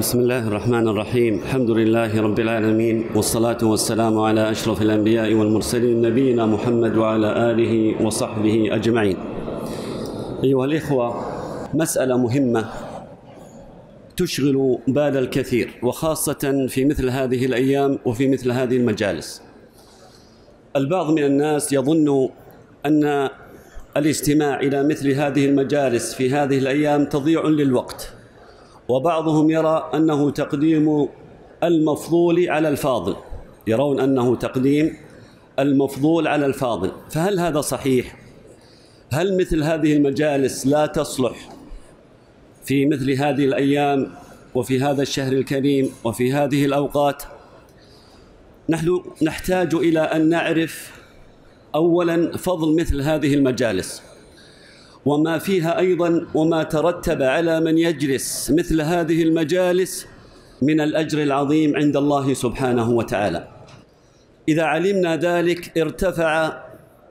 بسم الله الرحمن الرحيم الحمد لله رب العالمين والصلاة والسلام على أشرف الأنبياء والمرسلين نبينا محمد وعلى آله وصحبه أجمعين أيها الإخوة مسألة مهمة تشغل بال الكثير وخاصة في مثل هذه الأيام وفي مثل هذه المجالس البعض من الناس يظن أن الاستماع إلى مثل هذه المجالس في هذه الأيام تضيع للوقت وبعضهم يرى أنه تقديم المفضول على الفاضل يرون أنه تقديم المفضول على الفاضل فهل هذا صحيح؟ هل مثل هذه المجالس لا تصلح في مثل هذه الأيام وفي هذا الشهر الكريم وفي هذه الأوقات؟ نحن نحتاج إلى أن نعرف أولا فضل مثل هذه المجالس وما فيها أيضا وما ترتب على من يجلس مثل هذه المجالس من الأجر العظيم عند الله سبحانه وتعالى إذا علمنا ذلك ارتفع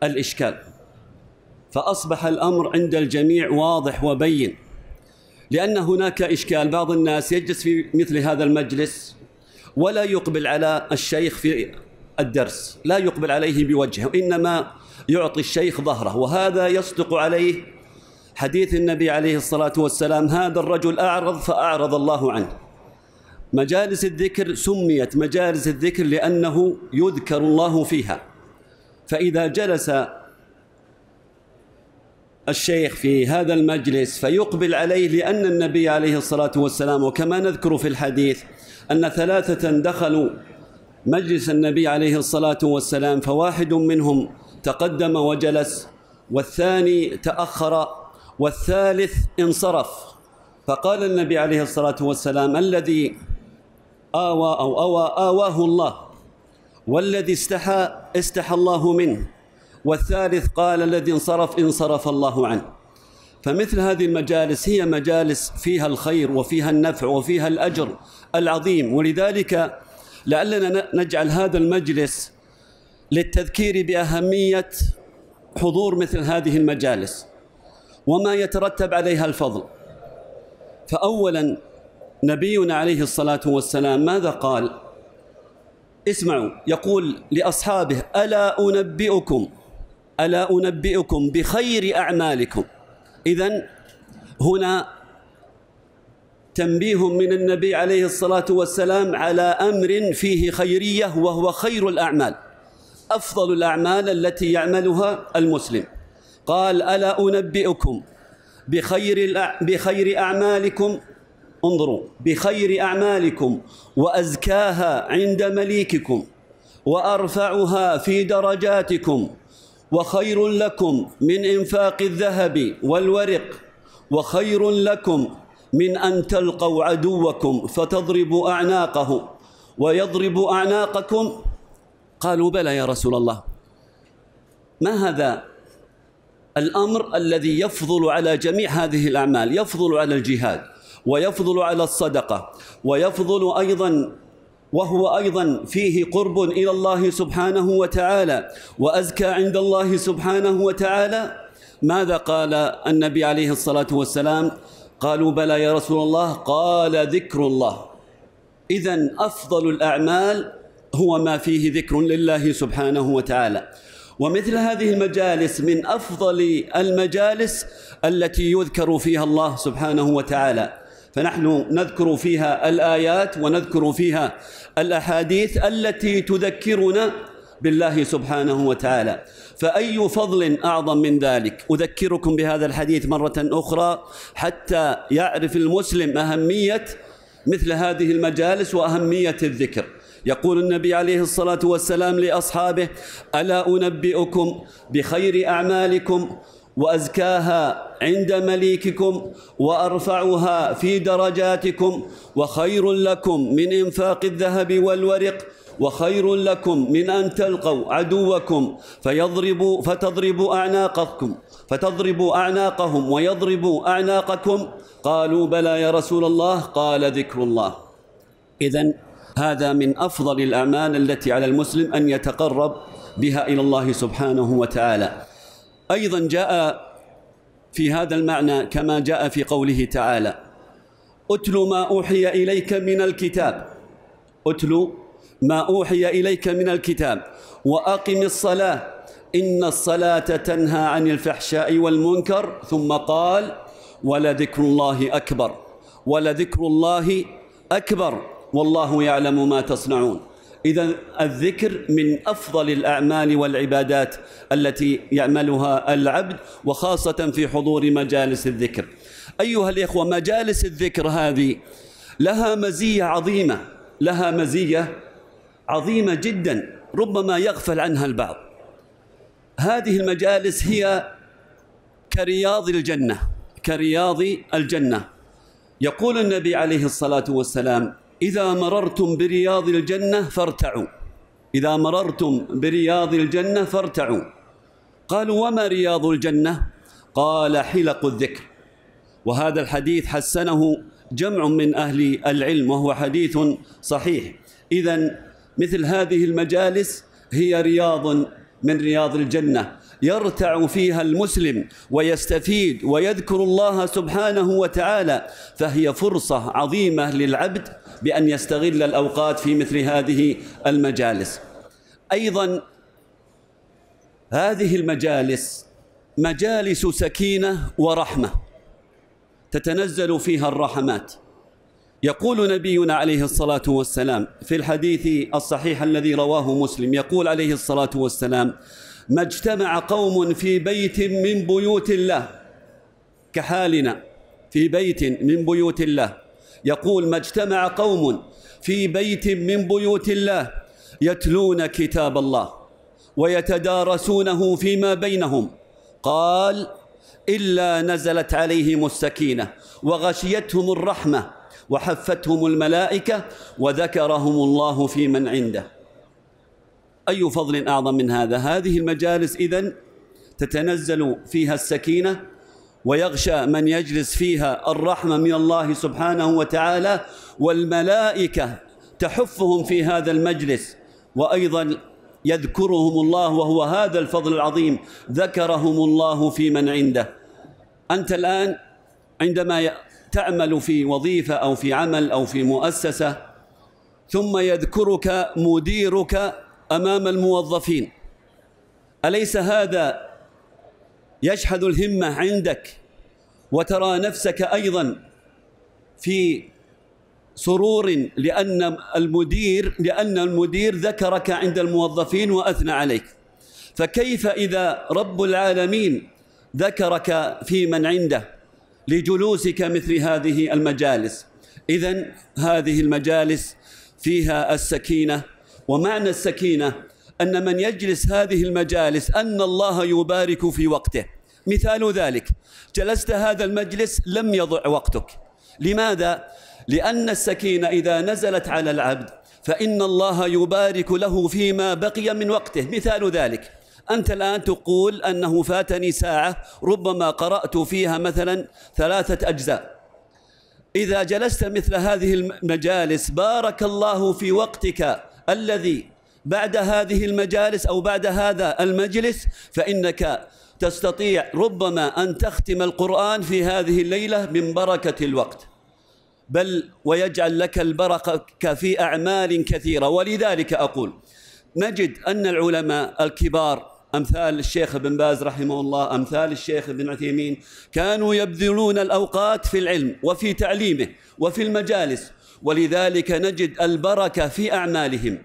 الإشكال فأصبح الأمر عند الجميع واضح وبين لأن هناك إشكال بعض الناس يجلس في مثل هذا المجلس ولا يقبل على الشيخ في الدرس لا يقبل عليه بوجهه إنما يعطي الشيخ ظهره وهذا يصدق عليه حديث النبي عليه الصلاة والسلام هذا الرجل أعرض فأعرض الله عنه مجالس الذكر سميت مجالس الذكر لأنه يذكر الله فيها فإذا جلس الشيخ في هذا المجلس فيقبل عليه لأن النبي عليه الصلاة والسلام وكما نذكر في الحديث أن ثلاثة دخلوا مجلس النبي عليه الصلاة والسلام فواحد منهم تقدم وجلس والثاني تأخر والثالث انصرف فقال النبي عليه الصلاة والسلام الذي آوى أو أوى آواه الله والذي استحى استحى الله منه والثالث قال الذي انصرف انصرف الله عنه فمثل هذه المجالس هي مجالس فيها الخير وفيها النفع وفيها الأجر العظيم ولذلك لعلنا نجعل هذا المجلس للتذكير بأهمية حضور مثل هذه المجالس وما يترتب عليها الفضل فأولا نبينا عليه الصلاة والسلام ماذا قال اسمعوا يقول لأصحابه ألا أنبئكم ألا أنبئكم بخير أعمالكم إذا هنا تنبيه من النبي عليه الصلاة والسلام على أمر فيه خيرية وهو خير الأعمال أفضل الأعمال التي يعملها المسلم قال ألا أنبئكم بخير بخير أعمالكم انظروا بخير أعمالكم وأزكاها عند مليككم وأرفعها في درجاتكم وخير لكم من إنفاق الذهب والورق وخير لكم من أن تلقوا عدوكم فتضربوا أعناقه ويضرب أعناقكم قالوا بلى يا رسول الله ما هذا الأمر الذي يفضل على جميع هذه الأعمال يفضل على الجهاد ويفضل على الصدقة ويفضل أيضا وهو ايضا فيه قرب الى الله سبحانه وتعالى وازكى عند الله سبحانه وتعالى ماذا قال النبي عليه الصلاه والسلام قالوا بلى يا رسول الله قال ذكر الله اذا افضل الاعمال هو ما فيه ذكر لله سبحانه وتعالى ومثل هذه المجالس من أفضل المجالس التي يذكر فيها الله سبحانه وتعالى فنحن نذكر فيها الآيات ونذكر فيها الأحاديث التي تذكرنا بالله سبحانه وتعالى فأي فضل أعظم من ذلك أذكركم بهذا الحديث مرة أخرى حتى يعرف المسلم أهمية مثل هذه المجالس وأهمية الذكر يقول النبي عليه الصلاة والسلام لأصحابه ألا أنبئكم بخير أعمالكم وأزكاها عند مليككم وأرفعها في درجاتكم وخير لكم من إنفاق الذهب والورق وخير لكم من أن تلقوا عدوكم فيضربوا فتضربوا أعناقكم فتضربوا أعناقهم ويضربوا أعناقكم قالوا بلى يا رسول الله قال ذكر الله إذا هذا من أفضل الأعمال التي على المسلم أن يتقرب بها إلى الله سبحانه وتعالى أيضا جاء في هذا المعنى كما جاء في قوله تعالى أتل ما أوحي إليك من الكتاب أتل ما أوحي إليك من الكتاب وأقم الصلاة إن الصلاة تنهى عن الفحشاء والمنكر ثم قال ولذكر الله أكبر ولذكر الله أكبر والله يعلم ما تصنعون إذا الذكر من أفضل الأعمال والعبادات التي يعملها العبد وخاصة في حضور مجالس الذكر أيها الإخوة مجالس الذكر هذه لها مزية عظيمة لها مزية عظيمة جدا ربما يغفل عنها البعض هذه المجالس هي كرياض الجنة كرياض الجنة يقول النبي عليه الصلاة والسلام إذا مررتم برياض الجنة فارتعوا إذا مررتم برياض الجنة فارتعوا قالوا وما رياض الجنة قال حلق الذكر وهذا الحديث حسنه جمع من أهل العلم وهو حديث صحيح إذا مثل هذه المجالس هي رياض من رياض الجنة يرتع فيها المسلم ويستفيد ويذكر الله سبحانه وتعالى فهي فرصة عظيمة للعبد بأن يستغل الأوقات في مثل هذه المجالس أيضا هذه المجالس مجالس سكينة ورحمة تتنزل فيها الرحمات يقول نبينا عليه الصلاة والسلام في الحديث الصحيح الذي رواه مسلم يقول عليه الصلاة والسلام ما اجتمع قوم في بيت من بيوت الله كحالنا في بيت من بيوت الله يقول ما اجتمع قوم في بيت من بيوت الله يتلون كتاب الله ويتدارسونه فيما بينهم قال إلا نزلت عليهم السكينة وغشيتهم الرحمة وحفتهم الملائكة وذكرهم الله في من عنده أي فضل أعظم من هذا هذه المجالس إذن تتنزل فيها السكينة ويغشى من يجلس فيها الرحمة من الله سبحانه وتعالى والملائكة تحفهم في هذا المجلس وأيضا يذكرهم الله وهو هذا الفضل العظيم ذكرهم الله في من عنده أنت الآن عندما تعمل في وظيفة أو في عمل أو في مؤسسة ثم يذكرك مديرك امام الموظفين اليس هذا يشحذ الهمه عندك وترى نفسك ايضا في سرور لان المدير لان المدير ذكرك عند الموظفين واثنى عليك فكيف اذا رب العالمين ذكرك في من عنده لجلوسك مثل هذه المجالس اذا هذه المجالس فيها السكينه ومعنى السكينة أن من يجلس هذه المجالس أن الله يبارك في وقته مثال ذلك جلست هذا المجلس لم يضع وقتك لماذا؟ لأن السكينة إذا نزلت على العبد فإن الله يبارك له فيما بقي من وقته مثال ذلك أنت الآن تقول أنه فاتني ساعة ربما قرأت فيها مثلا ثلاثة أجزاء إذا جلست مثل هذه المجالس بارك الله في وقتك الذي بعد هذه المجالس أو بعد هذا المجلس فإنك تستطيع ربما أن تختم القرآن في هذه الليلة من بركة الوقت بل ويجعل لك البركة في أعمال كثيرة ولذلك أقول نجد أن العلماء الكبار أمثال الشيخ ابن باز رحمه الله أمثال الشيخ ابن عثيمين كانوا يبذلون الأوقات في العلم وفي تعليمه وفي المجالس ولذلك نجد البركة في أعمالهم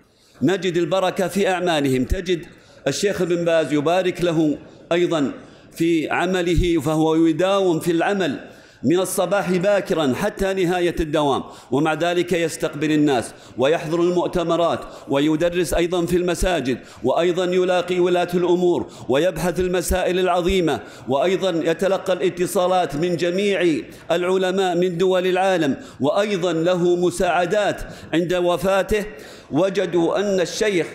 نجد البركة في أعمالهم تجد الشيخ ابن باز يبارك له أيضا في عمله فهو يداوم في العمل من الصباح باكرا حتى نهاية الدوام ومع ذلك يستقبل الناس ويحضر المؤتمرات ويدرس أيضا في المساجد وأيضا يلاقي ولاة الأمور ويبحث المسائل العظيمة وأيضا يتلقى الاتصالات من جميع العلماء من دول العالم وأيضا له مساعدات عند وفاته وجدوا أن الشيخ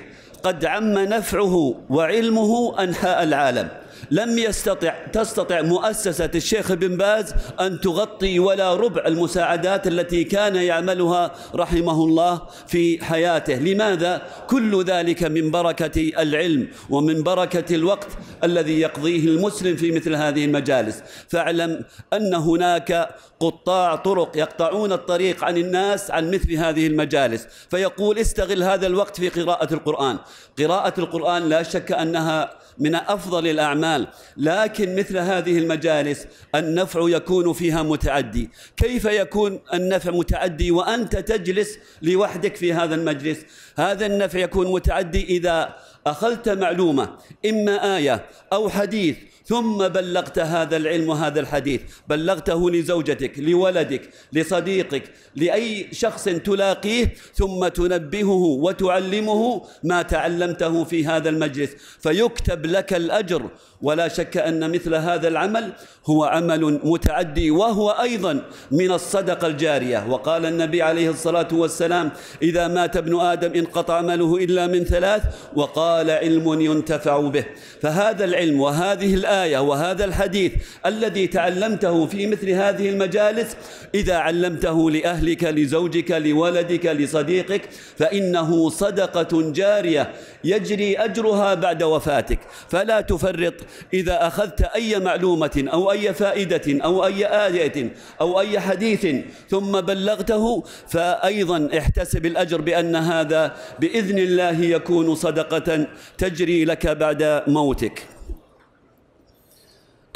قد عم نفعه وعلمه أنحاء العالم لم يستطع تستطع مؤسسة الشيخ بن باز أن تغطي ولا ربع المساعدات التي كان يعملها رحمه الله في حياته لماذا؟ كل ذلك من بركة العلم ومن بركة الوقت الذي يقضيه المسلم في مثل هذه المجالس فاعلم أن هناك قطاع طرق يقطعون الطريق عن الناس عن مثل هذه المجالس فيقول استغل هذا الوقت في قراءة القرآن قراءة القرآن لا شك أنها من أفضل الأعمال لكن مثل هذه المجالس النفع يكون فيها متعدي كيف يكون النفع متعدي وأنت تجلس لوحدك في هذا المجلس هذا النفع يكون متعدي إذا أخذت معلومة إما آية أو حديث ثم بلغت هذا العلم وهذا الحديث بلغته لزوجتك لولدك لصديقك لأي شخص تلاقيه ثم تنبهه وتعلمه ما تعلمته في هذا المجلس فيكتب لك الأجر ولا شك أن مثل هذا العمل هو عمل متعدي وهو أيضا من الصدقة الجارية وقال النبي عليه الصلاة والسلام إذا مات ابن آدم انقطع عمله إلا من ثلاث وقال علم ينتفع به فهذا العلم وهذه الآية الآية وهذا الحديث الذي تعلمته في مثل هذه المجالس إذا علمته لأهلك لزوجك لولدك لصديقك فإنه صدقة جارية يجري أجرها بعد وفاتك فلا تفرط إذا أخذت أي معلومة أو أي فائدة أو أي آية أو أي حديث ثم بلغته فأيضا احتسب الأجر بأن هذا بإذن الله يكون صدقة تجري لك بعد موتك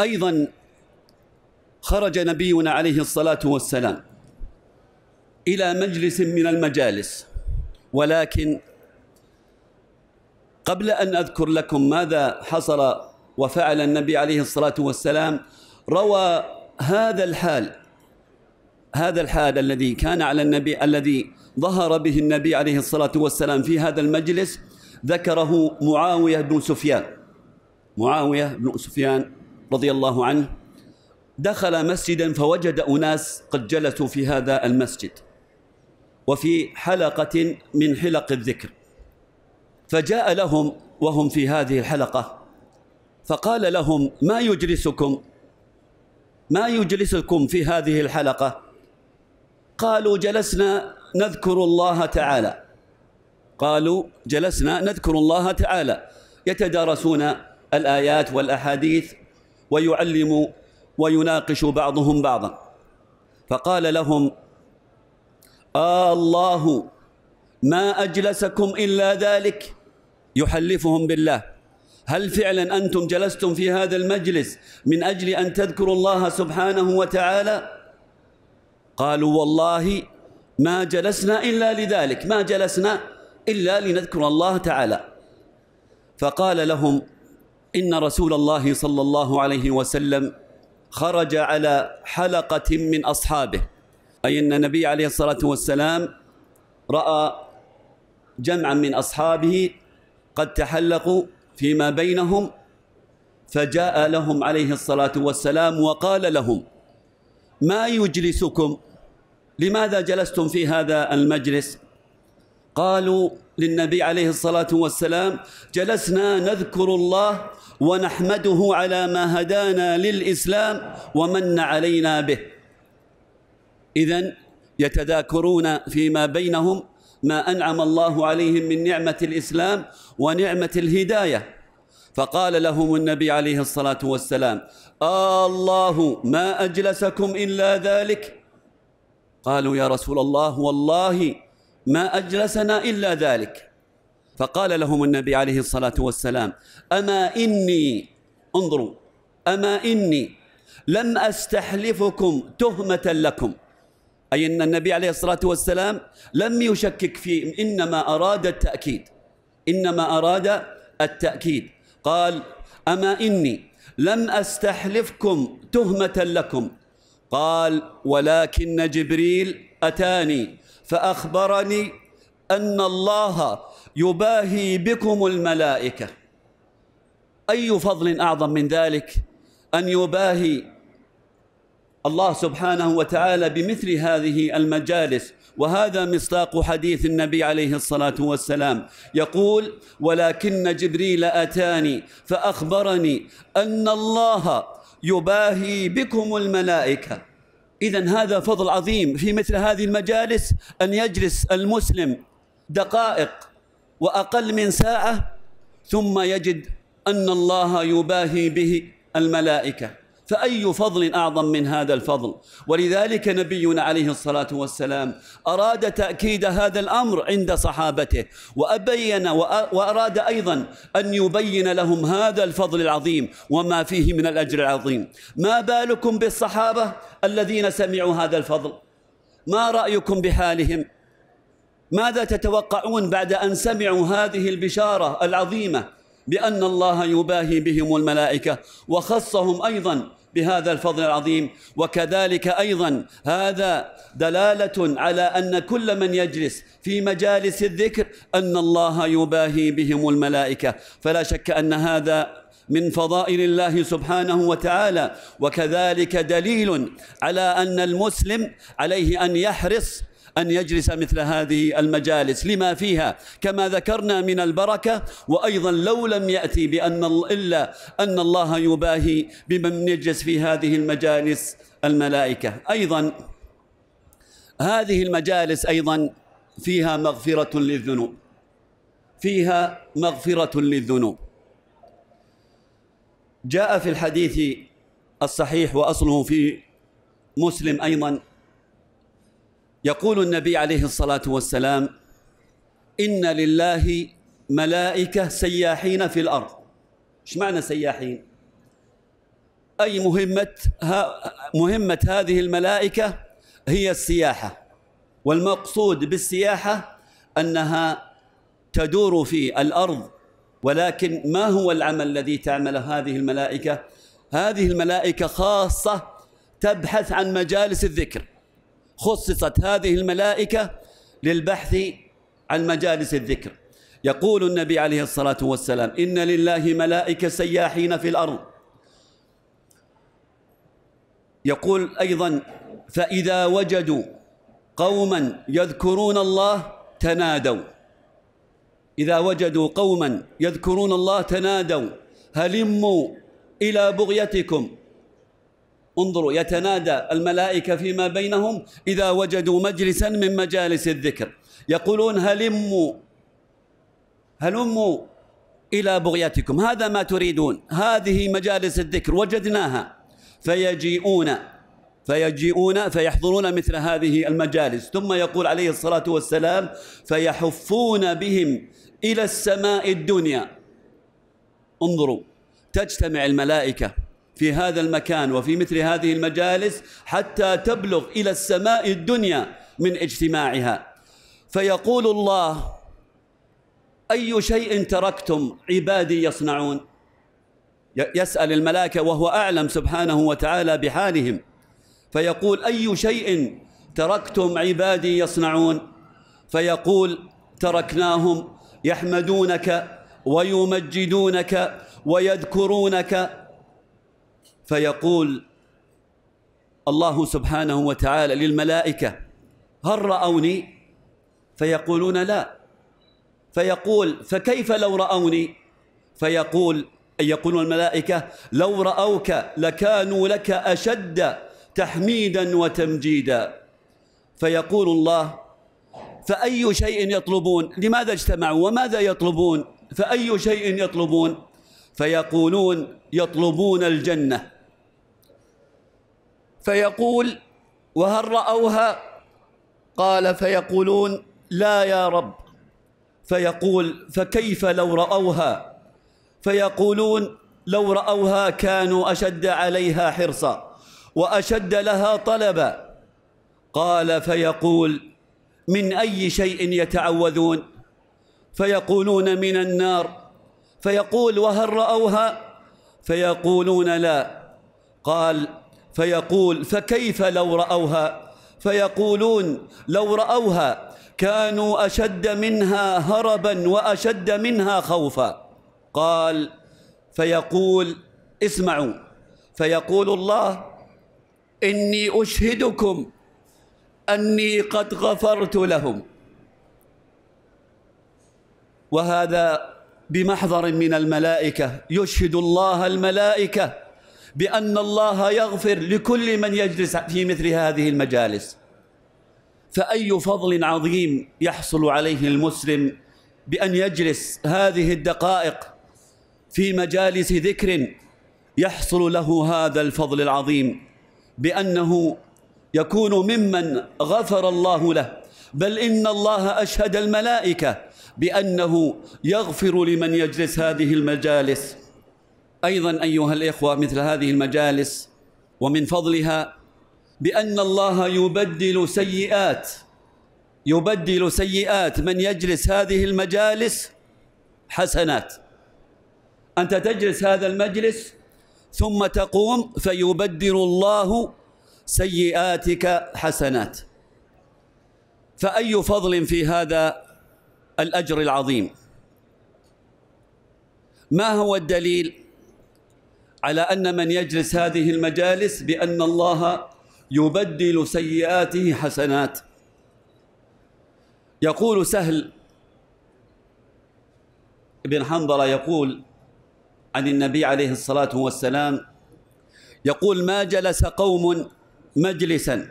أيضا خرج نبينا عليه الصلاة والسلام إلى مجلس من المجالس ولكن قبل أن أذكر لكم ماذا حصل وفعل النبي عليه الصلاة والسلام روى هذا الحال هذا الحال الذي كان على النبي الذي ظهر به النبي عليه الصلاة والسلام في هذا المجلس ذكره معاوية بن سفيان معاوية بن سفيان رضي الله عنه دخل مسجدا فوجد أناس قد جلسوا في هذا المسجد وفي حلقة من حلق الذكر فجاء لهم وهم في هذه الحلقة فقال لهم ما يجلسكم ما يجلسكم في هذه الحلقة قالوا جلسنا نذكر الله تعالى قالوا جلسنا نذكر الله تعالى يتدارسون الآيات والأحاديث ويعلم ويناقش بعضهم بعضا فقال لهم آه الله ما أجلسكم إلا ذلك يحلفهم بالله هل فعلا أنتم جلستم في هذا المجلس من أجل أن تذكروا الله سبحانه وتعالى قالوا والله ما جلسنا إلا لذلك ما جلسنا إلا لنذكر الله تعالى فقال لهم إن رسول الله صلى الله عليه وسلم خرج على حلقة من أصحابه أي أن النبي عليه الصلاة والسلام رأى جمعا من أصحابه قد تحلقوا فيما بينهم فجاء لهم عليه الصلاة والسلام وقال لهم ما يجلسكم لماذا جلستم في هذا المجلس قالوا للنبي عليه الصلاة والسلام جلسنا نذكر الله ونحمده على ما هدانا للإسلام ومن علينا به إذا يتذاكرون فيما بينهم ما أنعم الله عليهم من نعمة الإسلام ونعمة الهداية فقال لهم النبي عليه الصلاة والسلام آه الله ما أجلسكم إلا ذلك قالوا يا رسول الله والله ما أجلسنا إلا ذلك فقال لهم النبي عليه الصلاة والسلام أما إني انظروا أما إني لم أستحلفكم تهمة لكم أي أن النبي عليه الصلاة والسلام لم يشكك في إنما أراد التأكيد إنما أراد التأكيد قال أما إني لم أستحلفكم تهمة لكم قال ولكن جبريل أتاني فأخبرني أن الله يباهي بكم الملائكة أي فضل أعظم من ذلك أن يباهي الله سبحانه وتعالى بمثل هذه المجالس وهذا مصداق حديث النبي عليه الصلاه والسلام يقول ولكن جبريل اتاني فاخبرني ان الله يباهي بكم الملائكه اذا هذا فضل عظيم في مثل هذه المجالس ان يجلس المسلم دقائق وأقل من ساعة ثم يجد أن الله يباهي به الملائكة فأي فضل أعظم من هذا الفضل ولذلك نبينا عليه الصلاة والسلام أراد تأكيد هذا الأمر عند صحابته وأبين وأراد أيضا أن يبين لهم هذا الفضل العظيم وما فيه من الأجر العظيم ما بالكم بالصحابة الذين سمعوا هذا الفضل ما رأيكم بحالهم ماذا تتوقعون بعد أن سمعوا هذه البشارة العظيمة بأن الله يباهي بهم الملائكة وخصهم أيضا بهذا الفضل العظيم وكذلك ايضا هذا دلاله على ان كل من يجلس في مجالس الذكر ان الله يباهي بهم الملائكه فلا شك ان هذا من فضائل الله سبحانه وتعالى وكذلك دليل على ان المسلم عليه ان يحرص أن يجلس مثل هذه المجالس لما فيها كما ذكرنا من البركة وأيضا لو لم يأتي بأن إلا أن الله يباهي بمن يجلس في هذه المجالس الملائكة أيضا هذه المجالس أيضا فيها مغفرة للذنوب فيها مغفرة للذنوب جاء في الحديث الصحيح وأصله في مسلم أيضا يقول النبي عليه الصلاة والسلام إن لله ملائكة سياحين في الأرض إيش معنى سياحين؟ أي مهمة مهمة هذه الملائكة هي السياحة والمقصود بالسياحة أنها تدور في الأرض ولكن ما هو العمل الذي تعمله هذه الملائكة؟ هذه الملائكة خاصة تبحث عن مجالس الذكر خصصت هذه الملائكة للبحث عن مجالس الذكر يقول النبي عليه الصلاة والسلام إن لله ملائكة سياحين في الأرض يقول أيضا فإذا وجدوا قوما يذكرون الله تنادوا إذا وجدوا قوما يذكرون الله تنادوا هلموا إلى بغيتكم انظروا يتنادى الملائكة فيما بينهم إذا وجدوا مجلسا من مجالس الذكر يقولون هلموا هلموا إلى بغيتكم هذا ما تريدون هذه مجالس الذكر وجدناها فيجيئون فيجيئون فيحضرون مثل هذه المجالس ثم يقول عليه الصلاة والسلام فيحفون بهم إلى السماء الدنيا انظروا تجتمع الملائكة في هذا المكان وفي مثل هذه المجالس حتى تبلغ إلى السماء الدنيا من اجتماعها فيقول الله أي شيء تركتم عبادي يصنعون يسأل الملائكة وهو أعلم سبحانه وتعالى بحالهم فيقول أي شيء تركتم عبادي يصنعون فيقول تركناهم يحمدونك ويمجدونك ويذكرونك فيقول الله سبحانه وتعالى للملائكة هل رأوني فيقولون لا فيقول فكيف لو رأوني فيقول أي يقولون الملائكة لو رأوك لكانوا لك أشد تحميدا وتمجيدا فيقول الله فأي شيء يطلبون لماذا اجتمعوا وماذا يطلبون فأي شيء يطلبون فيقولون يطلبون الجنة فيقول وهل رأوها قال فيقولون لا يا رب فيقول فكيف لو رأوها فيقولون لو رأوها كانوا أشد عليها حرصا وأشد لها طلبا قال فيقول من أي شيء يتعوذون فيقولون من النار فيقول وهل رأوها فيقولون لا قال فيقول فكيف لو رأوها فيقولون لو رأوها كانوا أشد منها هربا وأشد منها خوفا قال فيقول اسمعوا فيقول الله إني أشهدكم أني قد غفرت لهم وهذا بمحضر من الملائكة يشهد الله الملائكة بأن الله يغفر لكل من يجلس في مثل هذه المجالس فأي فضل عظيم يحصل عليه المسلم بأن يجلس هذه الدقائق في مجالس ذكر يحصل له هذا الفضل العظيم بأنه يكون ممن غفر الله له بل إن الله أشهد الملائكة بأنه يغفر لمن يجلس هذه المجالس أيضا أيها الإخوة مثل هذه المجالس ومن فضلها بأن الله يبدل سيئات يبدل سيئات من يجلس هذه المجالس حسنات أنت تجلس هذا المجلس ثم تقوم فيبدل الله سيئاتك حسنات فأي فضل في هذا الأجر العظيم ما هو الدليل؟ على أن من يجلس هذه المجالس بأن الله يبدل سيئاته حسنات يقول سهل بن حنظلة يقول عن النبي عليه الصلاة والسلام يقول ما جلس قوم مجلسا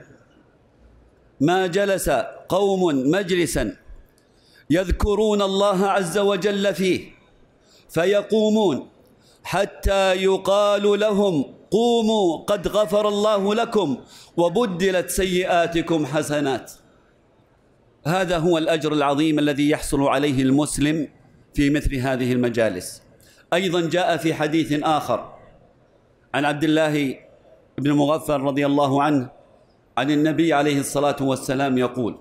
ما جلس قوم مجلسا يذكرون الله عز وجل فيه فيقومون حتى يقال لهم قوموا قد غفر الله لكم وبدلت سيئاتكم حسنات هذا هو الأجر العظيم الذي يحصل عليه المسلم في مثل هذه المجالس أيضا جاء في حديث آخر عن عبد الله بن مغفر رضي الله عنه عن النبي عليه الصلاة والسلام يقول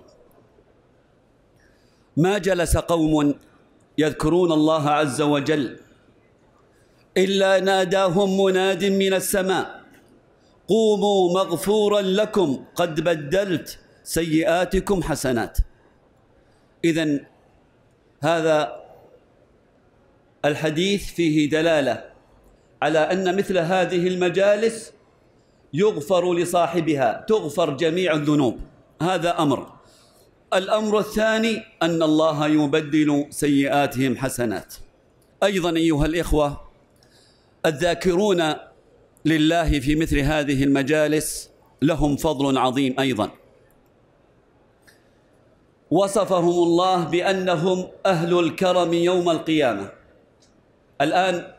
ما جلس قوم يذكرون الله عز وجل إلا ناداهم مناد من السماء قوموا مغفورا لكم قد بدلت سيئاتكم حسنات إذا هذا الحديث فيه دلالة على أن مثل هذه المجالس يغفر لصاحبها تغفر جميع الذنوب هذا أمر الأمر الثاني أن الله يبدل سيئاتهم حسنات أيضا أيها الإخوة الذاكرون لله في مثل هذه المجالس لهم فضل عظيم ايضا وصفهم الله بانهم اهل الكرم يوم القيامه الان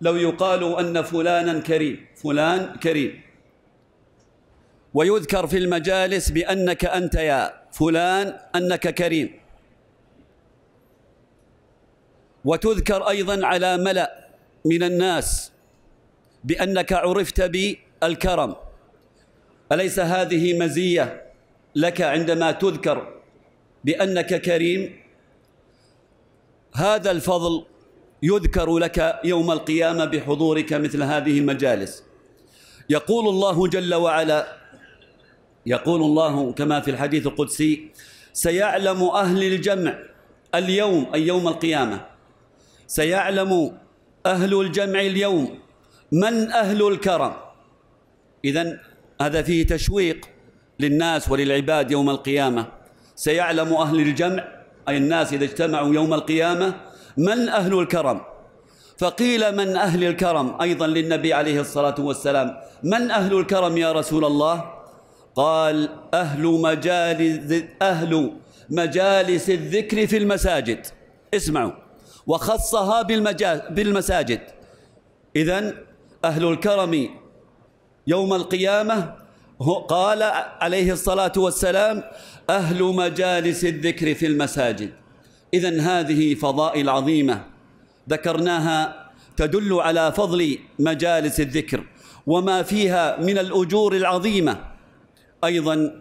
لو يقال ان فلانا كريم فلان كريم ويذكر في المجالس بانك انت يا فلان انك كريم وتذكر ايضا على ملأ من الناس بأنك عرفت بالكرم أليس هذه مزية لك عندما تذكر بأنك كريم هذا الفضل يذكر لك يوم القيامة بحضورك مثل هذه المجالس يقول الله جل وعلا يقول الله كما في الحديث القدسي سيعلم أهل الجمع اليوم أي يوم القيامة سيعلم أهل الجمع اليوم من أهل الكرم إذا هذا فيه تشويق للناس وللعباد يوم القيامة سيعلم أهل الجمع أي الناس إذا اجتمعوا يوم القيامة من أهل الكرم فقيل من أهل الكرم أيضا للنبي عليه الصلاة والسلام من أهل الكرم يا رسول الله قال أهل مجالس أهل مجالس الذكر في المساجد اسمعوا وخصها بالمساجد إذا أهل الكرم يوم القيامة قال عليه الصلاة والسلام أهل مجالس الذكر في المساجد إذا هذه فضائل عظيمة ذكرناها تدل على فضل مجالس الذكر وما فيها من الأجور العظيمة أيضا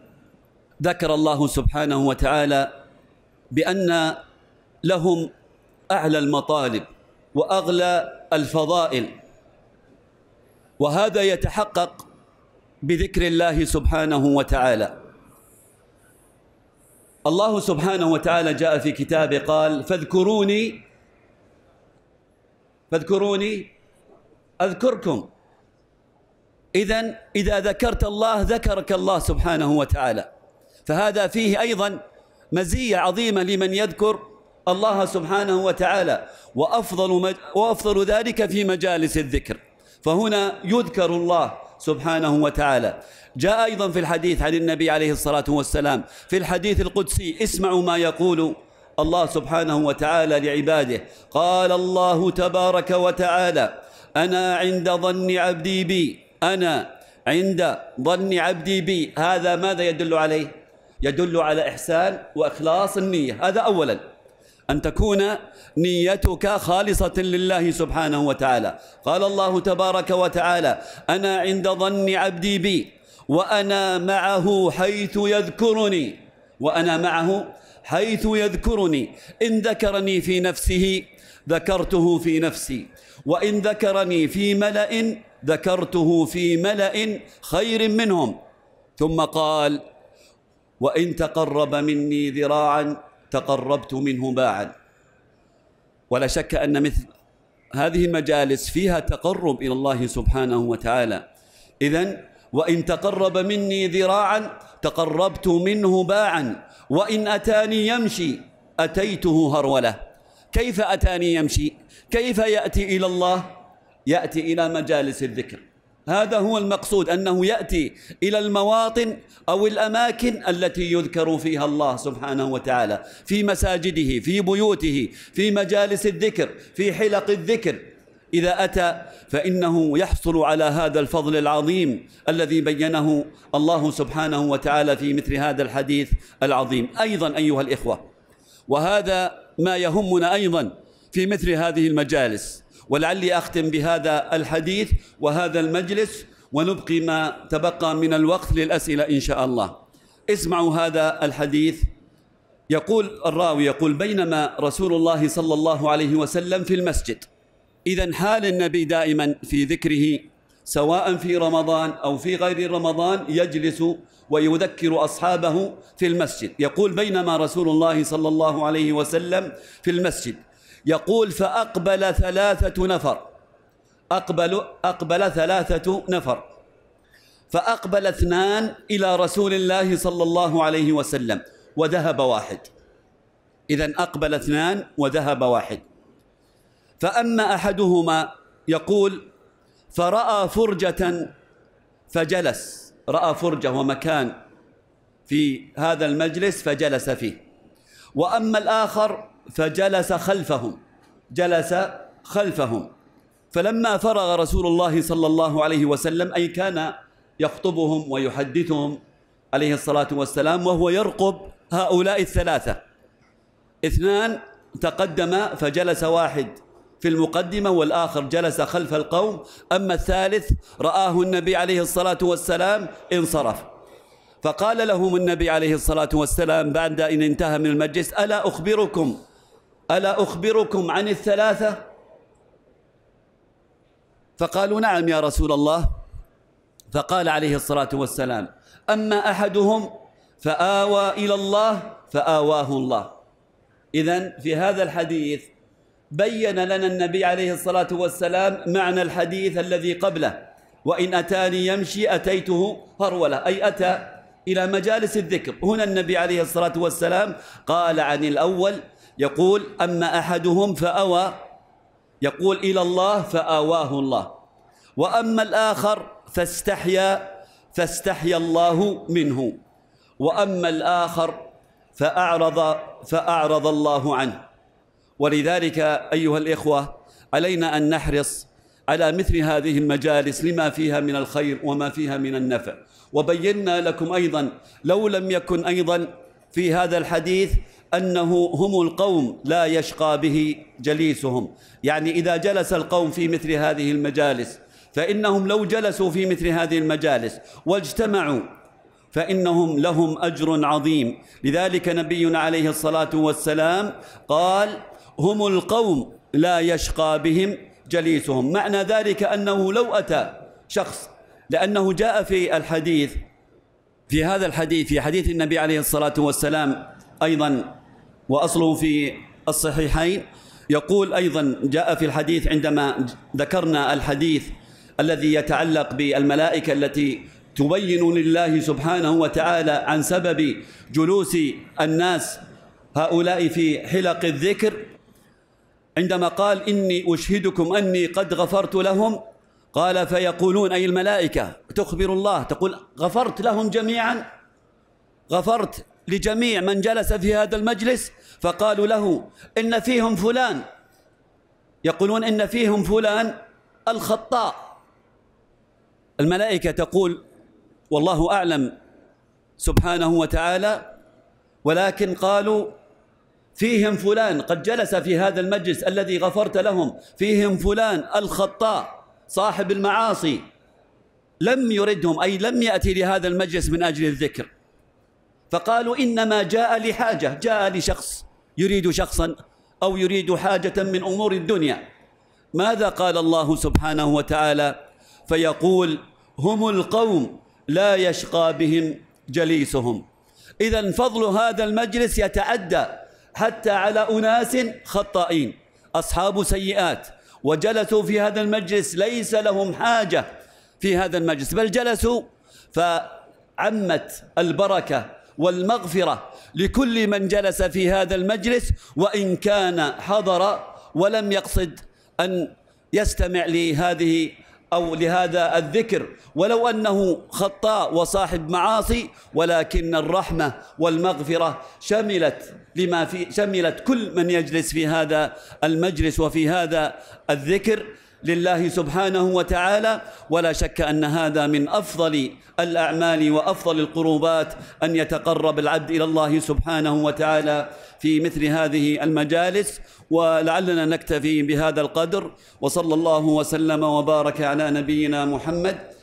ذكر الله سبحانه وتعالى بأن لهم أعلى المطالب وأغلى الفضائل وهذا يتحقق بذكر الله سبحانه وتعالى الله سبحانه وتعالى جاء في كتابه قال فاذكروني فاذكروني أذكركم إذا إذا ذكرت الله ذكرك الله سبحانه وتعالى فهذا فيه أيضا مزية عظيمة لمن يذكر الله سبحانه وتعالى وأفضل, مج... وأفضل ذلك في مجالس الذكر فهنا يذكر الله سبحانه وتعالى جاء أيضا في الحديث عن النبي عليه الصلاة والسلام في الحديث القدسي اسمعوا ما يقول الله سبحانه وتعالى لعباده قال الله تبارك وتعالى أنا عند ظن عبدي بي أنا عند ظن عبدي بي هذا ماذا يدل عليه؟ يدل على إحسان وإخلاص النية هذا أولاً أن تكون نيتك خالصة لله سبحانه وتعالى قال الله تبارك وتعالى أنا عند ظن عبدي بي وأنا معه حيث يذكرني وأنا معه حيث يذكرني إن ذكرني في نفسه ذكرته في نفسي وإن ذكرني في ملأ ذكرته في ملأ خير منهم ثم قال وإن تقرب مني ذراعا تقربت منه باعا ولا شك أن مثل هذه المجالس فيها تقرب إلى الله سبحانه وتعالى إذا وإن تقرب مني ذراعا تقربت منه باعا وإن أتاني يمشي أتيته هرولة كيف أتاني يمشي كيف يأتي إلى الله يأتي إلى مجالس الذكر هذا هو المقصود انه ياتي الى المواطن او الاماكن التي يذكر فيها الله سبحانه وتعالى في مساجده في بيوته في مجالس الذكر في حلق الذكر اذا اتى فانه يحصل على هذا الفضل العظيم الذي بينه الله سبحانه وتعالى في مثل هذا الحديث العظيم ايضا ايها الاخوه وهذا ما يهمنا ايضا في مثل هذه المجالس ولعلي أختم بهذا الحديث وهذا المجلس ونبقي ما تبقى من الوقت للأسئلة إن شاء الله اسمعوا هذا الحديث يقول الراوي يقول بينما رسول الله صلى الله عليه وسلم في المسجد إذا حال النبي دائما في ذكره سواء في رمضان أو في غير رمضان يجلس ويذكر أصحابه في المسجد يقول بينما رسول الله صلى الله عليه وسلم في المسجد يقول فأقبل ثلاثة نفر أقبل أقبل ثلاثة نفر فأقبل اثنان إلى رسول الله صلى الله عليه وسلم وذهب واحد إذا أقبل اثنان وذهب واحد فأما أحدهما يقول فرأى فرجة فجلس رأى فرجة ومكان في هذا المجلس فجلس فيه وأما الآخر فجلس خلفه جلس خلفه فلما فرغ رسول الله صلى الله عليه وسلم أي كان يخطبهم ويحدثهم عليه الصلاة والسلام وهو يرقب هؤلاء الثلاثة اثنان تقدم فجلس واحد في المقدمة والآخر جلس خلف القوم أما الثالث رآه النبي عليه الصلاة والسلام انصرف فقال لهم النبي عليه الصلاة والسلام بعد أن انتهى من المجلس ألا أخبركم ألا أخبركم عن الثلاثة فقالوا نعم يا رسول الله فقال عليه الصلاة والسلام أما أحدهم فآوى إلى الله فآواه الله إذا في هذا الحديث بين لنا النبي عليه الصلاة والسلام معنى الحديث الذي قبله وإن أتاني يمشي أتيته هرولة أي أتى إلى مجالس الذكر هنا النبي عليه الصلاة والسلام قال عن الأول يقول أما أحدهم فأوى يقول إلى الله فآواه الله وأما الآخر فاستحيا فاستحيا الله منه وأما الآخر فأعرض فأعرض الله عنه ولذلك أيها الإخوة علينا أن نحرص على مثل هذه المجالس لما فيها من الخير وما فيها من النفع وبينا لكم أيضا لو لم يكن أيضا في هذا الحديث أنه هم القوم لا يشقى به جليسهم يعني إذا جلس القوم في مثل هذه المجالس فإنهم لو جلسوا في مثل هذه المجالس واجتمعوا فإنهم لهم أجر عظيم لذلك نبينا عليه الصلاة والسلام قال هم القوم لا يشقى بهم جليسهم معنى ذلك أنه لو أتى شخص لأنه جاء في الحديث في هذا الحديث في حديث النبي عليه الصلاة والسلام أيضا وأصله في الصحيحين يقول أيضا جاء في الحديث عندما ذكرنا الحديث الذي يتعلق بالملائكة التي تبين لله سبحانه وتعالى عن سبب جلوس الناس هؤلاء في حلق الذكر عندما قال إني أشهدكم أني قد غفرت لهم قال فيقولون أي الملائكة تخبر الله تقول غفرت لهم جميعا غفرت لجميع من جلس في هذا المجلس فقالوا له إن فيهم فلان يقولون إن فيهم فلان الخطاء الملائكة تقول والله أعلم سبحانه وتعالى ولكن قالوا فيهم فلان قد جلس في هذا المجلس الذي غفرت لهم فيهم فلان الخطاء صاحب المعاصي لم يردهم أي لم يأتي لهذا المجلس من أجل الذكر فقالوا إنما جاء لحاجة جاء لشخص يريد شخصا أو يريد حاجة من أمور الدنيا ماذا قال الله سبحانه وتعالى فيقول هم القوم لا يشقى بهم جليسهم إذا فضل هذا المجلس يتعدى حتى على أناس خطائين أصحاب سيئات وجلسوا في هذا المجلس ليس لهم حاجة في هذا المجلس بل جلسوا فعمت البركة والمغفرة لكل من جلس في هذا المجلس وإن كان حضر ولم يقصد أن يستمع لهذه أو لهذا الذكر ولو أنه خطاء وصاحب معاصي ولكن الرحمة والمغفرة شملت لما في شملت كل من يجلس في هذا المجلس وفي هذا الذكر لله سبحانه وتعالى ولا شك ان هذا من افضل الاعمال وافضل القربات ان يتقرب العبد الى الله سبحانه وتعالى في مثل هذه المجالس ولعلنا نكتفي بهذا القدر وصلى الله وسلم وبارك على نبينا محمد